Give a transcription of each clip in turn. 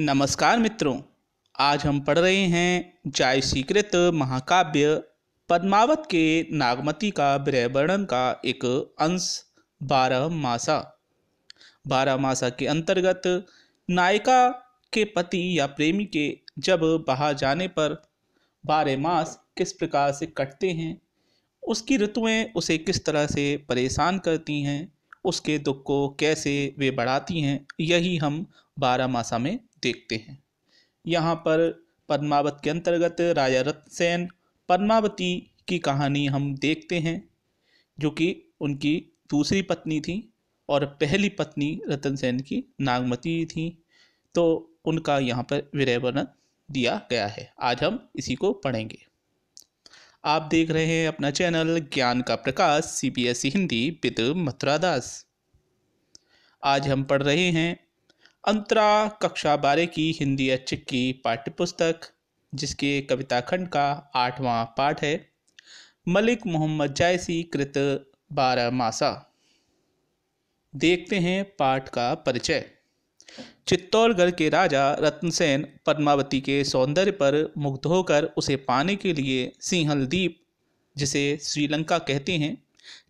नमस्कार मित्रों आज हम पढ़ रहे हैं जय सीकृत महाकाव्य पद्मावत के नागमती का वर्णन का एक अंश बारह मासा बारह मासा के अंतर्गत नायिका के पति या प्रेमी के जब बाहर जाने पर बारह मास किस प्रकार से कटते हैं उसकी ऋतुएं उसे किस तरह से परेशान करती हैं उसके दुख को कैसे वे बढ़ाती हैं यही हम बारामासा में देखते हैं यहाँ पर पद्मावत के अंतर्गत राजा रत्नसेन पद्मावती की कहानी हम देखते हैं जो कि उनकी दूसरी पत्नी थी और पहली पत्नी रतन सेन की नागमती थी तो उनका यहाँ पर विरय वर्णन दिया गया है आज हम इसी को पढ़ेंगे आप देख रहे हैं अपना चैनल ज्ञान का प्रकाश e Hindi e with Mathura Das आज हम पढ़ रहे हैं अंतरा कक्षा बारह की हिंदी अच्छिक की पाठ्य पुस्तक जिसके कविता खंड का आठवां पाठ है मलिक मोहम्मद जायसी कृत बारह मासा देखते हैं पाठ का परिचय चित्तौड़गढ़ के राजा रत्नसेन पद्मावती के सौंदर्य पर मुग्ध होकर उसे पाने के लिए सिंहल दीप जिसे श्रीलंका कहते हैं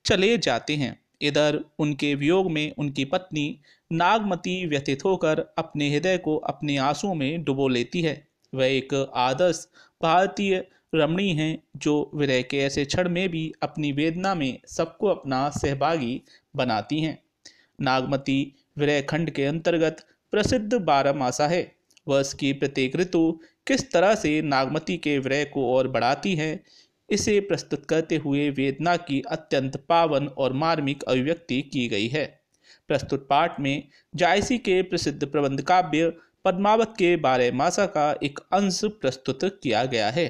चले जाते हैं इधर उनके वियोग में उनकी पत्नी नागमती व्यथित होकर अपने हृदय को अपने आंसुओं में डुबो लेती है वह एक आदर्श भारतीय रमणी हैं जो विदय के ऐसे क्षण में भी अपनी वेदना में सबको अपना सहभागी बनाती हैं नागमती विरह खंड के अंतर्गत प्रसिद्ध बारह मासा है वर्ष की प्रत्येक ऋतु किस तरह से नागमती के विरय को और बढ़ाती है इसे प्रस्तुत करते हुए वेदना की अत्यंत पावन और मार्मिक अभिव्यक्ति की गई है प्रस्तुत पाठ में जायसी के प्रसिद्ध प्रबंध काव्य पद्मावत के बारे मासा का एक अंश प्रस्तुत किया गया है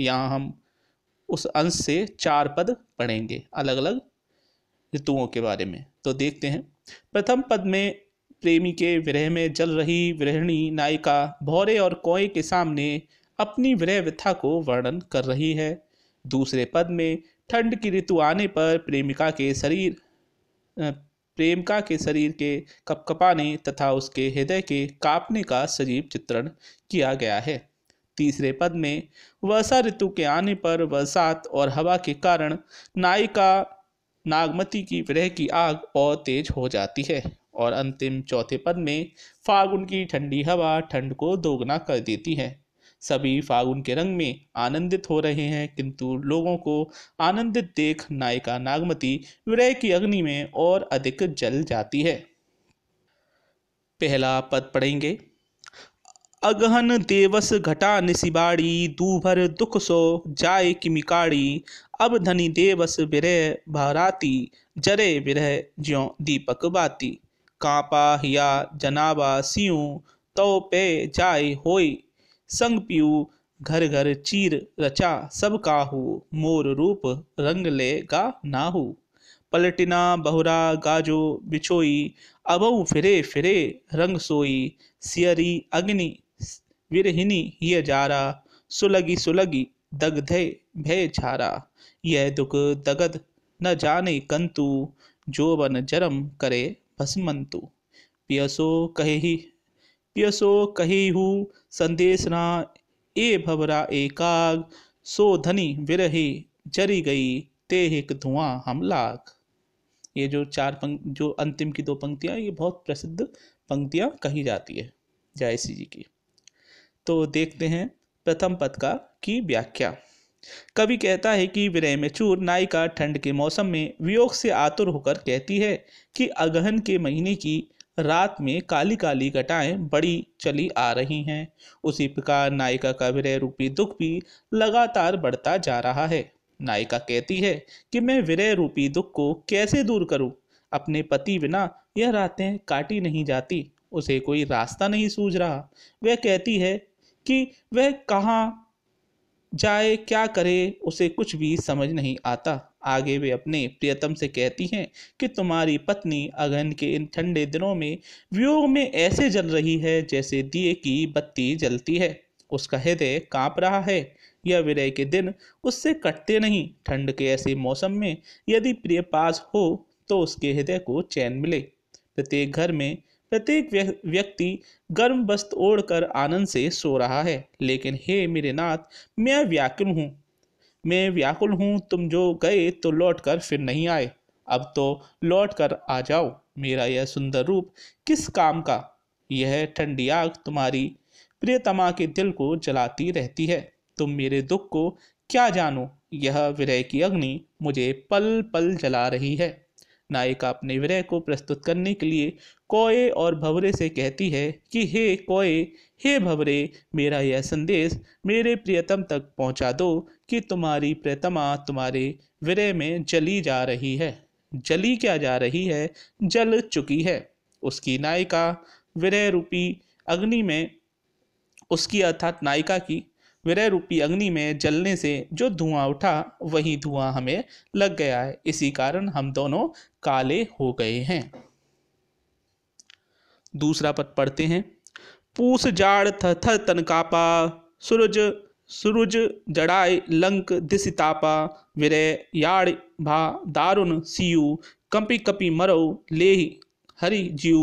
यहाँ हम उस अंश से चार पद पढ़ेंगे अलग अलग ऋतुओं के बारे में तो देखते हैं प्रथम पद में प्रेमी के विरह में जल रही विरहणी नायिका भौरे और कोए के सामने अपनी विरह व्यथा को वर्णन कर रही है दूसरे पद में ठंड की ऋतु आने पर प्रेमिका के शरीर प्रेमिका के शरीर के कपकपाने तथा उसके हृदय के कांपने का सजीव चित्रण किया गया है तीसरे पद में वर्षा ऋतु के आने पर बरसात और हवा के कारण नायिका नागमती की विरह की आग और तेज हो जाती है और अंतिम चौथे पद में फागुन की ठंडी हवा ठंड को दोगुना कर देती है सभी फागुन के रंग में आनंदित हो रहे हैं किंतु लोगों को आनंदित देख नायिका नागमती विरय की अग्नि में और अधिक जल जाती है पहला पद पढ़ेंगे अगहन देवस घटा निशिबाड़ी दूभर दुख सो जाय किमिकाड़ी अब धनी देवस विरह भाराती जरे विरह ज्यो दीपक बाती कापा हिया जनाबा सियूं तो पे जाय होई संग पीऊ घर घर चीर रचा सब काहू मोर रूप रंग ले गा नाहू पलटिना बहुरा गाजो बिछोई अब फिरे फिरे रंग सोई सियरी अग्नि विरहिनी ये जारा सुलगी सुलगी दगधे भय झारा यह दुख दगद न जाने कंतु जो बन जरम करे भस्मंतु पियसो कहे ही यशो कहेहु संदेश ना ए भवरा एकाग सो धनी विरहे जरी गई ते एक धुआं हम लाग ये जो चार पंक् जो अंतिम की दो पंक्तियां ये बहुत प्रसिद्ध पंक्तियां कही जाती है जय श्री जी की तो देखते हैं प्रथम पद का की व्याख्या कवि कहता है कि विरह में चूर नायिका ठंड के मौसम में वियोग से आतुर होकर कहती है कि अगहन के महीने की रात में काली काली घटाएं बड़ी चली आ रही हैं उसी प्रकार नायिका का विरह रूपी दुख भी लगातार बढ़ता जा रहा है नायिका कहती है कि मैं विरह रूपी दुख को कैसे दूर करूं? अपने पति बिना यह रातें काटी नहीं जाती उसे कोई रास्ता नहीं सूझ रहा वह कहती है कि वह कहाँ जाए क्या करे उसे कुछ भी समझ नहीं आता आगे वे अपने प्रियतम से कहती हैं कि तुम्हारी पत्नी अगहन के इन ठंडे दिनों में व्योग में ऐसे जल रही है जैसे दिए की बत्ती जलती है उसका हृदय कांप रहा है यह विरय के दिन उससे कटते नहीं ठंड के ऐसे मौसम में यदि प्रिय पास हो तो उसके हृदय को चैन मिले प्रत्येक घर में प्रत्येक व्यक्ति गर्म वस्त्र ओढ़कर आनंद से सो रहा है लेकिन हे मेरे नाथ मैं व्याकुल हूँ मैं व्याकुल हूँ तुम जो गए तो लौट कर फिर नहीं आए अब तो लौट कर आ जाओ मेरा यह सुंदर रूप किस काम का यह ठंडी आग तुम्हारी प्रियतमा के दिल को जलाती रहती है तुम मेरे दुख को क्या जानो यह विरह की अग्नि मुझे पल पल जला रही है नायिका अपने विरह को प्रस्तुत करने के लिए कोए और भवरे से कहती है कि हे कोए हे भवरे मेरा यह संदेश मेरे प्रियतम तक पहुंचा दो कि तुम्हारी प्रियतमा तुम्हारे विरह में जली जा रही है जली क्या जा रही है जल चुकी है उसकी नायिका विरह रूपी अग्नि में उसकी अर्थात नायिका की विरह रूपी अग्नि में जलने से जो धुआं उठा वही धुआं हमें लग गया है इसी कारण हम दोनों काले हो गए हैं दूसरा पद पढ़ते हैं पूस जाड़ थथ तनकापा सूरज सुरुज जड़ाए लंक दिसितापा विरह याड़ भा दारुण सीयू कंपी कपी मरो लेह हरि जीव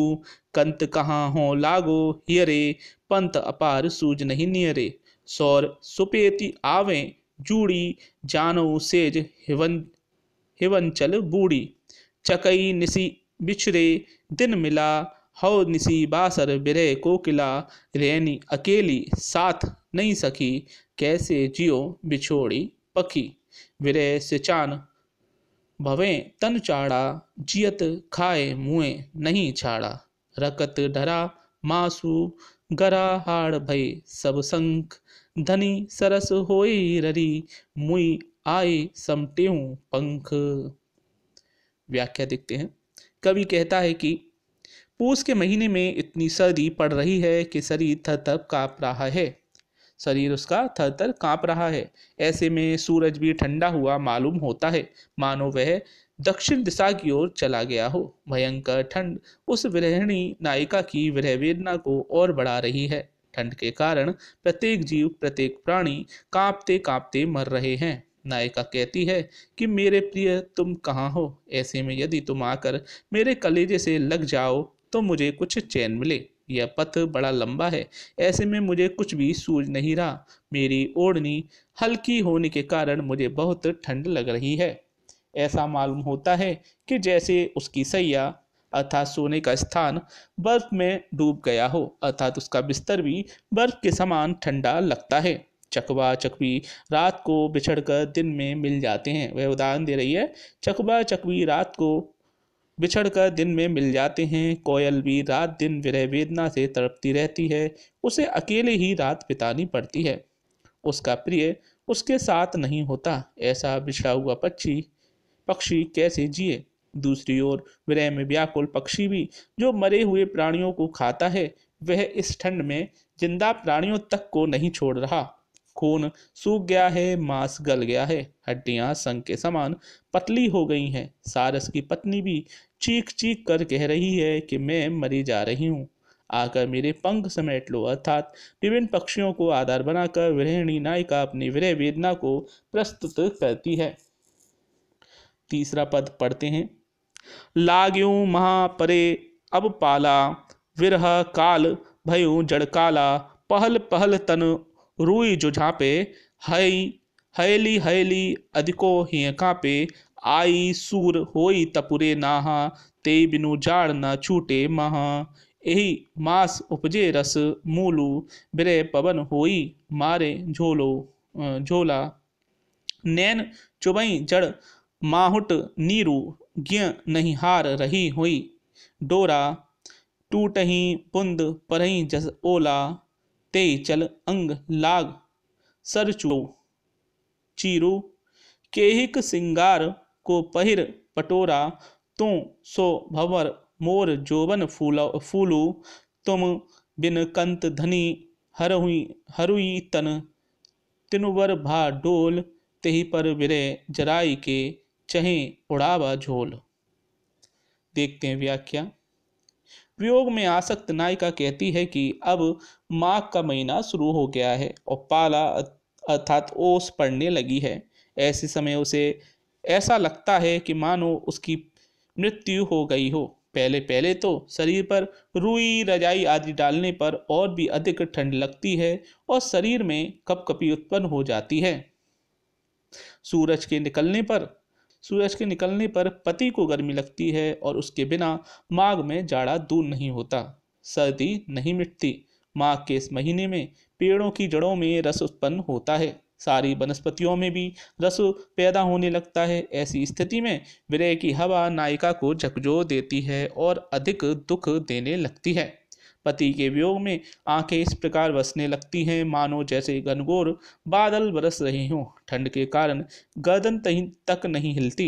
कंत कहाँ हो लागो हियरे पंत अपार सूज नहीं नियरे सौर सुपेति आवे जूड़ी जानो सेज हिवन हिवंचल बूढ़ी चकई निसी बिछरे दिन मिला हौ निसी बासर बिरे कोकिला रैनी अकेली साथ नहीं सकी कैसे जियो बिछोड़ी पखी विरे सिचान भवे तन चाड़ा जियत खाए मुए नहीं छाड़ा रकत डरा मासू गरा हाड़ भय सब संख धनी सरस होए ररी मुई आए समटे पंख व्याख्या देखते हैं कवि कहता है कि पूस के महीने में इतनी सर्दी पड़ रही है कि शरीर थर थर काँप रहा है शरीर उसका थर थर काँप रहा है ऐसे में सूरज भी ठंडा हुआ मालूम होता है मानो वह दक्षिण दिशा की ओर चला गया हो भयंकर ठंड उस विरहिणी नायिका की विरह वेदना को और बढ़ा रही है ठंड के कारण प्रत्येक जीव प्रत्येक प्राणी कांपते कांपते मर रहे हैं नायिका कहती है कि मेरे प्रिय तुम कहाँ हो ऐसे में यदि तुम आकर मेरे कलेजे से लग जाओ तो मुझे कुछ चैन मिले यह पथ बड़ा लंबा है ऐसे में मुझे कुछ भी सूझ नहीं रहा मेरी ओढ़नी हल्की होने के कारण मुझे बहुत ठंड लग रही है ऐसा मालूम होता है कि जैसे उसकी सैया अर्थात सोने का स्थान बर्फ में डूब गया हो अर्थात उसका बिस्तर भी बर्फ के समान ठंडा लगता है चकवा चकवी रात को बिछड़कर दिन में मिल जाते हैं वह उदाहरण दे रही है चकवा चकवी रात को बिछड़ कर दिन में मिल जाते हैं कोयल भी रात दिन विरह वेदना से तड़पती रहती है उसे अकेले ही रात बितानी पड़ती है उसका प्रिय उसके साथ नहीं होता ऐसा बिछड़ा हुआ पक्षी पक्षी कैसे जिए दूसरी ओर विरह में व्याकुल पक्षी भी जो मरे हुए प्राणियों को खाता है वह इस ठंड में जिंदा प्राणियों तक को नहीं छोड़ रहा खून सूख गया है मांस गल गया है हड्डियां संग के समान पतली हो गई हैं सारस की पत्नी भी चीख चीख कर कह रही है कि मैं मरी जा रही हूँ आकर मेरे पंख समेट लो अर्थात विभिन्न पक्षियों को आधार बनाकर विरहिणी नायिका अपनी विरह वेदना को प्रस्तुत करती है तीसरा पद पढ़ते हैं लाग्यू महापरे अब पाला विरह काल भयु जड़काला पहल पहल तन रुई जो झापे हई हैली हैली अधिको हिय कापे आई सूर होई तपुरे नाहा ते बिनु जाड़ न छूटे महा यही मास उपजे रस मूलू बिरे पवन होई मारे झोलो झोला नैन चुबई जड़ माहुट नीरू ज्ञ नहीं हार रही हुई डोरा टूट ही पुंद पर जस ओला ते चल अंग लाग सरचुओ चीरु केहिक सिंगार को पहिर पटोरा तू सो भवर मोर जोवन फूला फूलू तुम बिन कंत धनी हर हुई हरुई तन तिनुवर भा डोल तेहि पर विरे जराई के चहे उड़ावा झोल देखते हैं व्याख्या प्रयोग में आसक्त नायिका कहती है कि अब माघ का महीना शुरू हो गया है और पाला अर्थात ओस पड़ने लगी है ऐसे समय उसे ऐसा लगता है कि मानो उसकी मृत्यु हो गई हो पहले पहले तो शरीर पर रुई रजाई आदि डालने पर और भी अधिक ठंड लगती है और शरीर में कपकपी उत्पन्न हो जाती है सूरज के निकलने पर सूरज के निकलने पर पति को गर्मी लगती है और उसके बिना माघ में जाड़ा दूर नहीं होता सर्दी नहीं मिटती माघ के इस महीने में पेड़ों की जड़ों में रस उत्पन्न होता है सारी वनस्पतियों में भी रस पैदा होने लगता है ऐसी स्थिति में विरय की हवा नायिका को झकझोर देती है और अधिक दुख देने लगती है पति के वियोग में आंखें इस प्रकार बसने लगती हैं मानो जैसे घनघोर बादल बरस रहे हों ठंड के कारण गर्दन तक नहीं हिलती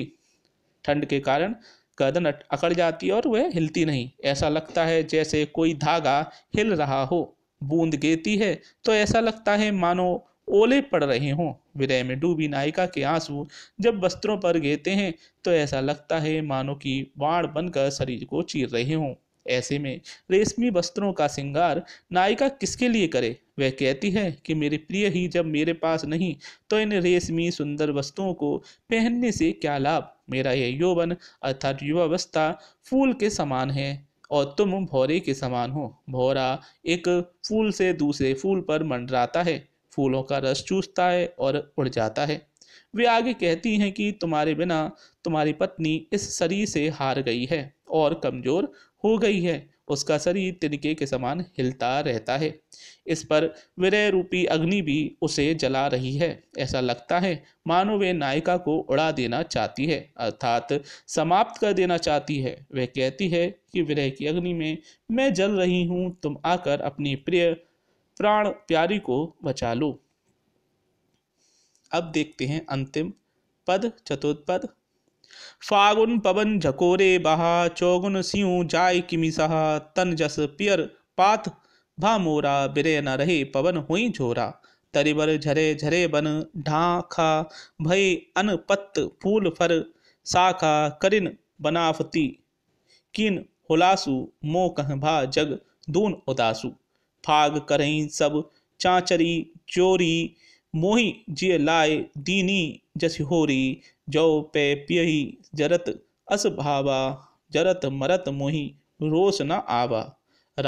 ठंड के कारण गर्दन अकड़ जाती है और वह हिलती नहीं ऐसा लगता है जैसे कोई धागा हिल रहा हो बूंद गिरती है तो ऐसा लगता है मानो ओले पड़ रहे हों विदय में डूबी नायिका के आंसू जब वस्त्रों पर गिरते हैं तो ऐसा लगता है मानो कि वाण बनकर शरीर को चीर रहे हों ऐसे में रेशमी वस्त्रों का श्रृंगार नायिका किसके लिए करे वह कहती है कि मेरे प्रिय ही जब मेरे पास नहीं तो इन रेशमी सुंदर वस्तुओं को पहनने से क्या लाभ मेरा यह यौवन अर्थात युवावस्था फूल के समान है और तुम भौरे के समान हो भौरा एक फूल से दूसरे फूल पर मंडराता है फूलों का रस चूसता है और उड़ जाता है वे आगे कहती हैं कि तुम्हारे बिना तुम्हारी पत्नी इस शरीर से हार गई है और कमज़ोर हो गई है उसका शरीर तिनके के समान हिलता रहता है इस पर विरय रूपी अग्नि भी उसे जला रही है ऐसा लगता है मानो वे नायिका को उड़ा देना चाहती है अर्थात समाप्त कर देना चाहती है वह कहती है कि विरह की अग्नि में मैं जल रही हूँ तुम आकर अपनी प्रिय प्राण प्यारी को बचा लो अब देखते हैं अंतिम पद चतुर्थ पद फागुन पवन झकोरे बहा चौगुन सिंह जाय किमि सहा तन जस पियर पात भा मोरा बिरे न रहे पवन हुई झोरा तरिबर झरे झरे बन ढाखा भय अन पत्त फूल फर साखा करिन बनाफती किन होलासु मोह कह भा जग दून उदासु फाग करहीं सब चाचरी चोरी मोही जिय लाए दीनी जस होरी जौ पे प्यही जरत अस भावा जरत मरत मोही रोस न आवा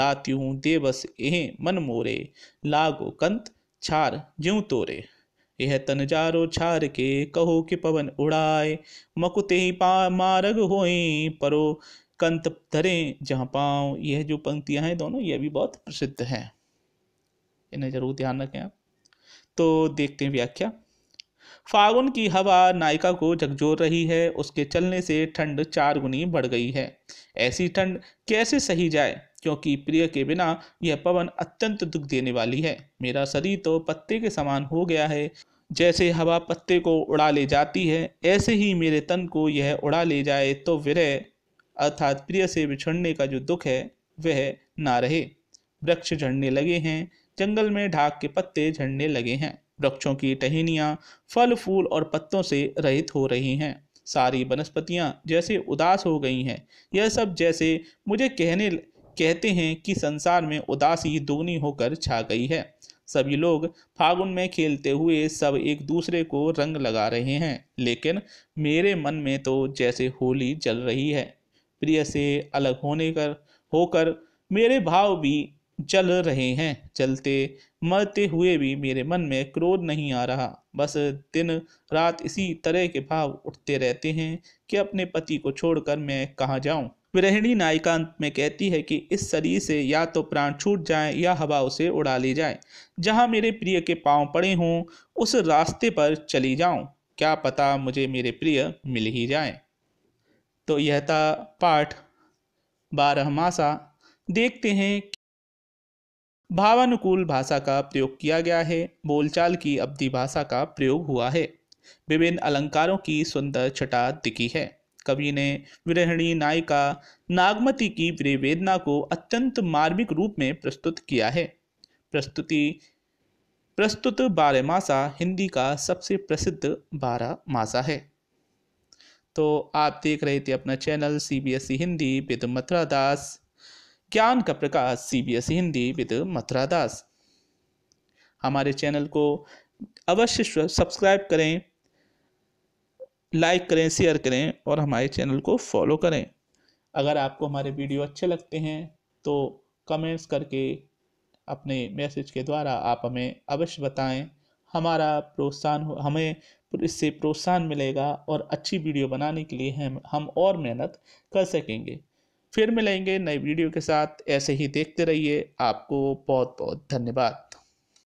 रात्यू देवस एह मन मोरे लागो कंत छार ज्यों तोरे यह तनजारो छार के कहो कि पवन उड़ाए मकुते ही पा मारग होए परो कंत धरे जहाँ पाओ यह जो पंक्तियाँ हैं दोनों यह भी बहुत प्रसिद्ध हैं इन्हें जरूर ध्यान रखें आप तो देखते हैं व्याख्या फागुन की हवा नायिका को झकझोर रही है उसके चलने से ठंड चार गुनी बढ़ गई है ऐसी ठंड कैसे सही जाए क्योंकि प्रिय के बिना यह पवन अत्यंत दुख देने वाली है मेरा शरीर तो पत्ते के समान हो गया है जैसे हवा पत्ते को उड़ा ले जाती है ऐसे ही मेरे तन को यह उड़ा ले जाए तो विरह अर्थात प्रिय से बिछड़ने का जो दुख है वह ना रहे वृक्ष झड़ने लगे हैं जंगल में ढाक के पत्ते झड़ने लगे हैं वृक्षों की टहनियाँ फल फूल और पत्तों से रहित हो रही हैं सारी वनस्पतियाँ जैसे उदास हो गई हैं यह सब जैसे मुझे कहने कहते हैं कि संसार में उदासी दोगुनी होकर छा गई है सभी लोग फागुन में खेलते हुए सब एक दूसरे को रंग लगा रहे हैं लेकिन मेरे मन में तो जैसे होली जल रही है प्रिय से अलग होने कर होकर मेरे भाव भी चल रहे हैं चलते मरते हुए भी मेरे मन में क्रोध नहीं आ रहा बस दिन रात इसी तरह के भाव उठते रहते हैं कि अपने पति को छोड़कर मैं कहाँ जाऊँ विरहिणी अंत में कहती है कि इस शरीर से या तो प्राण छूट जाए या हवा उसे उड़ा ले जाए जहाँ मेरे प्रिय के पांव पड़े हों उस रास्ते पर चली जाऊँ क्या पता मुझे मेरे प्रिय मिल ही जाए तो यह था पाठ बारह मासा देखते हैं भावानुकूल भाषा का प्रयोग किया गया है बोलचाल की अवधि भाषा का प्रयोग हुआ है विभिन्न अलंकारों की सुंदर छटा दिखी है कवि ने विरहिणी नायिका नागमती की वेदना को अत्यंत मार्मिक रूप में प्रस्तुत किया है प्रस्तुति प्रस्तुत बारह मासा हिंदी का सबसे प्रसिद्ध बारह मासा है तो आप देख रहे थे अपना channel C B S E Hindi with Mathura Das ज्ञान का प्रकाश सीबीएसई हिंदी विद मथुरा दास हमारे चैनल को अवश्य सब्सक्राइब करें लाइक करें शेयर करें और हमारे चैनल को फॉलो करें अगर आपको हमारे वीडियो अच्छे लगते हैं तो कमेंट्स करके अपने मैसेज के द्वारा आप हमें अवश्य बताएं हमारा प्रोत्साहन हो हमें इससे प्रोत्साहन मिलेगा और अच्छी वीडियो बनाने के लिए हम हम और मेहनत कर सकेंगे फिर मिलेंगे नए वीडियो के साथ ऐसे ही देखते रहिए आपको बहुत बहुत धन्यवाद